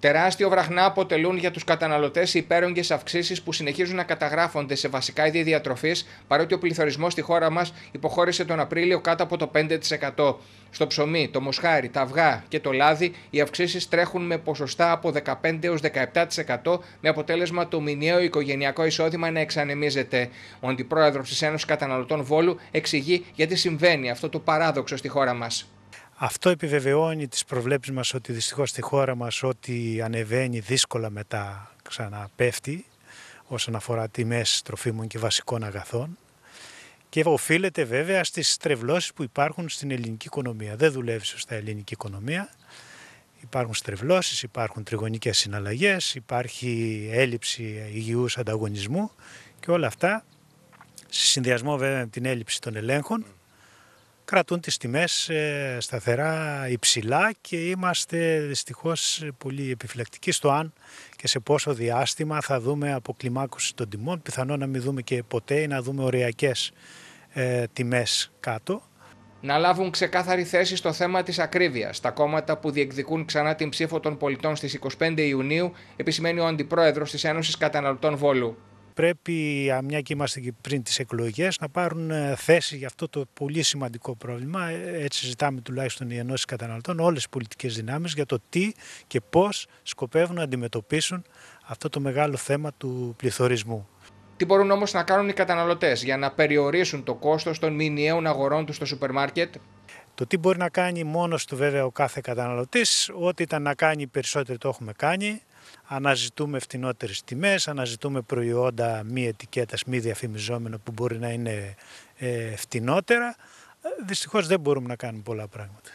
Τεράστιο βραχνά αποτελούν για τους καταναλωτές οι υπέρογγες αυξήσεις που συνεχίζουν να καταγράφονται σε βασικά είδη διατροφής, παρότι ο πληθωρισμός στη χώρα μας υποχώρησε τον Απρίλιο κάτω από το 5%. Στο ψωμί, το μοσχάρι, τα αυγά και το λάδι, οι αυξήσεις τρέχουν με ποσοστά από 15 έω 17%, με αποτέλεσμα το μηνιαίο οικογενειακό εισόδημα να εξανεμίζεται. Ο αντιπρόεδρος της Ένωσης Καταναλωτών Βόλου εξηγεί γιατί συμβαίνει αυτό το παράδοξο στη χώρα μας. Αυτό επιβεβαιώνει τις προβλέψεις μας ότι δυστυχώς στη χώρα μας ό,τι ανεβαίνει δύσκολα μετά ξαναπέφτει όσον αφορά τιμές τροφίμων και βασικών αγαθών και οφείλεται βέβαια στις στρεβλώσεις που υπάρχουν στην ελληνική οικονομία. Δεν δουλεύει σωστά η ελληνική οικονομία. Υπάρχουν στρεβλώσεις, υπάρχουν τριγωνικές συναλλαγές, υπάρχει έλλειψη υγιούς ανταγωνισμού και όλα αυτά σε συνδυασμό βέβαια με την έλλειψη των ελέγχων κρατούν τις τιμές ε, σταθερά υψηλά και είμαστε δυστυχώς πολύ επιφυλακτικοί στο αν και σε πόσο διάστημα θα δούμε αποκλιμάκωση των τιμών, Πιθανό να μην δούμε και ποτέ ή να δούμε οριακές ε, τιμές κάτω. Να λάβουν ξεκάθαρη θέση στο θέμα της ακρίβειας. Τα κόμματα που διεκδικούν ξανά την ψήφο των πολιτών στις 25 Ιουνίου, επισημαίνει ο Αντιπρόεδρος της Ένωσης Καταναλωτών Βόλου πρέπει, μια και είμαστε και πριν τις εκλογές, να πάρουν ε, θέση για αυτό το πολύ σημαντικό πρόβλημα. Ε, έτσι ζητάμε τουλάχιστον οι ενώσεις καταναλωτών, όλες οι πολιτικές δυνάμεις για το τι και πώς σκοπεύουν να αντιμετωπίσουν αυτό το μεγάλο θέμα του πληθωρισμού. Τι μπορούν όμως να κάνουν οι καταναλωτές για να περιορίσουν το κόστος των μηνιαίων αγορών τους στο σούπερ μάρκετ. Το τι μπορεί να κάνει μόνος του βέβαια ο κάθε καταναλωτής, ό,τι ήταν να κάνει περισσότερο το έχουμε κάνει. Αναζητούμε φτηνότερες τιμές, αναζητούμε προϊόντα μη ετικέτας, μη διαφημιζόμενα που μπορεί να είναι ε, φτηνότερα. Ε, Δυστυχώς δεν μπορούμε να κάνουμε πολλά πράγματα.